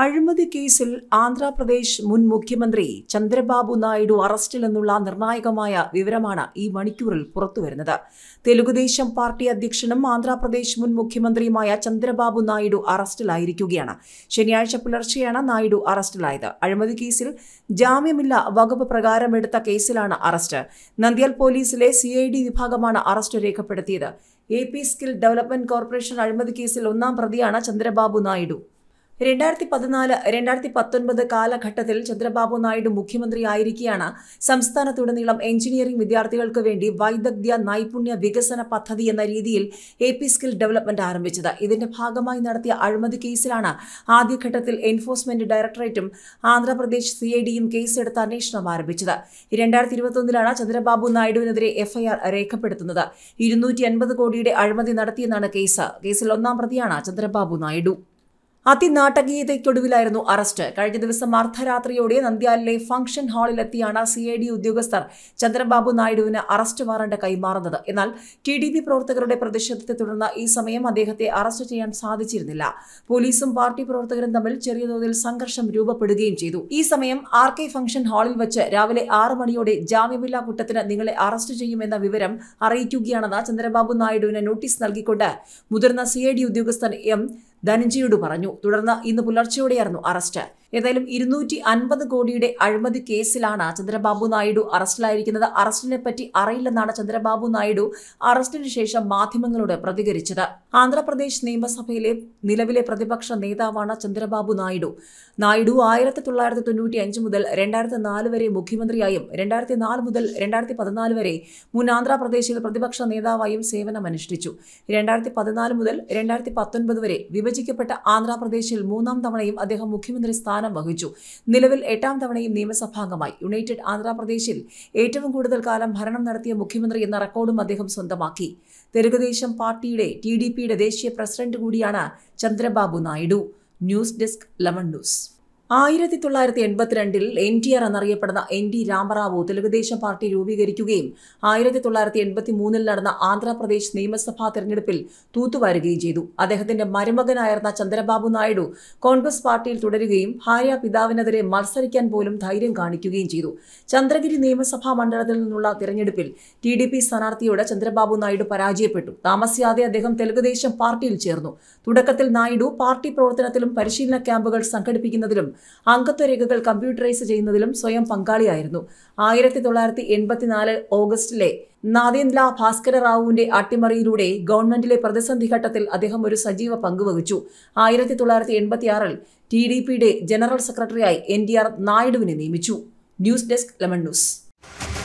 അഴിമതി കേസിൽ ആന്ധ്രാപ്രദേശ് മുൻ മുഖ്യമന്ത്രി ചന്ദ്രബാബു നായിഡു അറസ്റ്റിലെന്നുള്ള നിർണായകമായ വിവരമാണ് ഈ മണിക്കൂറിൽ പുറത്തുവരുന്നത് തെലുഗുദേശം പാർട്ടി അധ്യക്ഷനും ആന്ധ്രാപ്രദേശ് മുൻ മുഖ്യമന്ത്രിയുമായ ചന്ദ്രബാബു നായിഡു അറസ്റ്റിലായിരിക്കുകയാണ് ശനിയാഴ്ച പുലർച്ചെയാണ് നായിഡു അറസ്റ്റിലായത് അഴിമതി കേസിൽ ജാമ്യമില്ല വകുപ്പ് പ്രകാരം എടുത്ത കേസിലാണ് അറസ്റ്റ് നന്ദ്യാൽ പോലീസിലെ സി വിഭാഗമാണ് അറസ്റ്റ് രേഖപ്പെടുത്തിയത് A P skill development corporation അഴിമതി കേസിൽ ഒന്നാം പ്രതിയാണ് ചന്ദ്രബാബു നായിഡു രണ്ടായിരത്തി പതിനാല് രണ്ടായിരത്തി പത്തൊൻപത് കാലഘട്ടത്തിൽ ചന്ദ്രബാബു നായിഡു മുഖ്യമന്ത്രിയായിരിക്കെയാണ് സംസ്ഥാനത്തുടനീളം എഞ്ചിനീയറിംഗ് വിദ്യാർത്ഥികൾക്ക് വേണ്ടി വൈദഗ്ധ്യ നൈപുണ്യ വികസന പദ്ധതി എന്ന രീതിയിൽ എ പി സ്കിൽ ഡെവലപ്മെന്റ് ആരംഭിച്ചത് ഇതിന്റെ ഭാഗമായി നടത്തിയ അഴിമതി കേസിലാണ് ആദ്യഘട്ടത്തിൽ എൻഫോഴ്സ്മെന്റ് ഡയറക്ടറേറ്റും ആന്ധ്രാപ്രദേശ് സി ഐ ഡിയും കേസെടുത്ത് അന്വേഷണം ആരംഭിച്ചത് രണ്ടായിരത്തി ഇരുപത്തൊന്നിലാണ് ചന്ദ്രബാബു നായിഡുവിനെതിരെ എഫ്ഐആർ രേഖപ്പെടുത്തുന്നത് ഇരുന്നൂറ്റി അൻപത് കോടിയുടെ അഴിമതി നടത്തിയെന്നാണ് കേസ് കേസിൽ ഒന്നാം പ്രതിയാണ് ചന്ദ്രബാബു നായിഡു അതിനാട്ടകീയതയ്ക്കൊടുവിലായിരുന്നു അറസ്റ്റ് കഴിഞ്ഞ ദിവസം അർദ്ധരാത്രിയോടെ നന്ദ്യാലിലെ ഫംഗ്ഷൻ ഹാളിലെത്തിയാണ് സി ഐ ഡി ഉദ്യോഗസ്ഥർ ചന്ദ്രബാബു നായിഡുവിന് അറസ്റ്റ് വാറണ്ട് കൈമാറുന്നത് എന്നാൽ ടി ഡി പി പ്രവർത്തകരുടെ പ്രതിഷേധത്തെ തുടർന്ന് ഈ സമയം അദ്ദേഹത്തെ അറസ്റ്റ് ചെയ്യാൻ സാധിച്ചിരുന്നില്ല പോലീസും പാർട്ടി പ്രവർത്തകരും തമ്മിൽ ചെറിയ തോതിൽ സംഘർഷം രൂപപ്പെടുകയും ചെയ്തു ഈ സമയം ആർ കെ ഫംഗ്ഷൻ ഹാളിൽ വെച്ച് രാവിലെ ആറ് മണിയോടെ ജാമ്യമില്ലാ കുറ്റത്തിന് നിങ്ങളെ അറസ്റ്റ് ചെയ്യുമെന്ന വിവരം അറിയിക്കുകയാണെന്ന് ചന്ദ്രബാബു നായിഡുവിന് നോട്ടീസ് നൽകിക്കൊണ്ട് മുതിർന്ന സി ഉദ്യോഗസ്ഥൻ എം ധനഞ്ജയോട് പറഞ്ഞു തുടർന്ന് ഇന്ന് പുലർച്ചെയോടെയായിരുന്നു അറസ്റ്റ് ഏതായാലും ഇരുന്നൂറ്റി അൻപത് കോടിയുടെ അഴിമതി കേസിലാണ് ചന്ദ്രബാബു നായിഡു അറസ്റ്റിലായിരിക്കുന്നത് അറസ്റ്റിനെ പറ്റി അറിയില്ലെന്നാണ് ചന്ദ്രബാബു നായിഡു അറസ്റ്റിന് ശേഷം മാധ്യമങ്ങളോട് പ്രതികരിച്ചത് ആന്ധ്രാപ്രദേശ് നിയമസഭയിലെ നിലവിലെ പ്രതിപക്ഷ നേതാവാണ് ചന്ദ്രബാബു നായിഡു നായിഡു ആയിരത്തി തൊള്ളായിരത്തി തൊണ്ണൂറ്റി അഞ്ച് മുതൽ രണ്ടായിരത്തി നാല് വരെ മുഖ്യമന്ത്രിയായും രണ്ടായിരത്തി നാല് മുതൽ രണ്ടായിരത്തി പതിനാല് വരെ മുൻ ആന്ധ്രാപ്രദേശിൽ പ്രതിപക്ഷ നേതാവായും സേവനമനുഷ്ഠിച്ചു രണ്ടായിരത്തി പതിനാല് മുതൽ രണ്ടായിരത്തി പത്തൊൻപത് വരെ വിഭജന വിഭജിക്കപ്പെട്ട ആന്ധ്രാപ്രദേശിൽ മൂന്നാം തവണയും അദ്ദേഹം മുഖ്യമന്ത്രി സ്ഥാനം വഹിച്ചു നിലവിൽ എട്ടാം തവണയും നിയമസഭാംഗമായി യുണൈറ്റഡ് ആന്ധ്രാപ്രദേശിൽ ഏറ്റവും കൂടുതൽ കാലം ഭരണം നടത്തിയ മുഖ്യമന്ത്രി എന്ന റെക്കോർഡും അദ്ദേഹം സ്വന്തമാക്കി തെലുഗുദേശം പാർട്ടിയുടെ ടി ഡി പിയുടെ ദേശീയ പ്രസിഡന്റ് കൂടിയാണ് ചന്ദ്രബാബു നായിഡു ന്യൂസ് ഡെസ്ക് ലവൺ ന്യൂസ് ആയിരത്തി തൊള്ളായിരത്തി എൺപത്തിരണ്ടിൽ എൻ ടി ആർ എന്നറിയപ്പെടുന്ന N D Rama Rao Telugu Desam party രൂപീകരിക്കുകയും ആയിരത്തി തൊള്ളായിരത്തി എൺപത്തി മൂന്നിൽ നടന്ന ആന്ധ്രാപ്രദേശ് നിയമസഭാ തെരഞ്ഞെടുപ്പിൽ തൂത്തുവാരുകയും ചെയ്തു അദ്ദേഹത്തിന്റെ മരുമകനായിരുന്ന ചന്ദ്രബാബു നായിഡു കോൺഗ്രസ് പാർട്ടിയിൽ തുടരുകയും ഭാര്യ പിതാവിനെതിരെ മത്സരിക്കാൻ പോലും ധൈര്യം കാണിക്കുകയും ചെയ്തു ചന്ദ്രഗിരി നിയമസഭാ മണ്ഡലത്തിൽ നിന്നുള്ള തിരഞ്ഞെടുപ്പിൽ ടി ഡി പി സ്ഥാനാർത്ഥിയോട് ചന്ദ്രബാബു നായിഡു പരാജയപ്പെട്ടു താമസിയാതെ അദ്ദേഹം തെലുഗുദേശം പാർട്ടിയിൽ ചേർന്നു തുടക്കത്തിൽ നായിഡു പാർട്ടി പ്രവർത്തനത്തിലും പരിശീലന ക്യാമ്പുകൾ സംഘടിപ്പിക്കുന്നതിലും അംഗത്വ രേഖകൾ കമ്പ്യൂട്ടറൈസ് ചെയ്യുന്നതിലും സ്വയം പങ്കാളിയായിരുന്നു ആയിരത്തി തൊള്ളായിരത്തി എൺപത്തിനാല് ഓഗസ്റ്റിലെ നാദേന്ദ്ര ഭാസ്കര റാവുവിന്റെ അട്ടിമറിയിലൂടെ ഗവൺമെന്റിലെ പ്രതിസന്ധി ഘട്ടത്തിൽ അദ്ദേഹം ഒരു സജീവ പങ്കുവഹിച്ചു ആയിരത്തി തൊള്ളായിരത്തി എൺപത്തിയാറിൽ ടി ഡി പിയുടെ ജനറൽ സെക്രട്ടറിയായി എൻ ഡി ആർ നായിഡുവിനെ നിയമിച്ചു ന്യൂസ് ഡെസ്ക് ലെമൺ ന്യൂസ്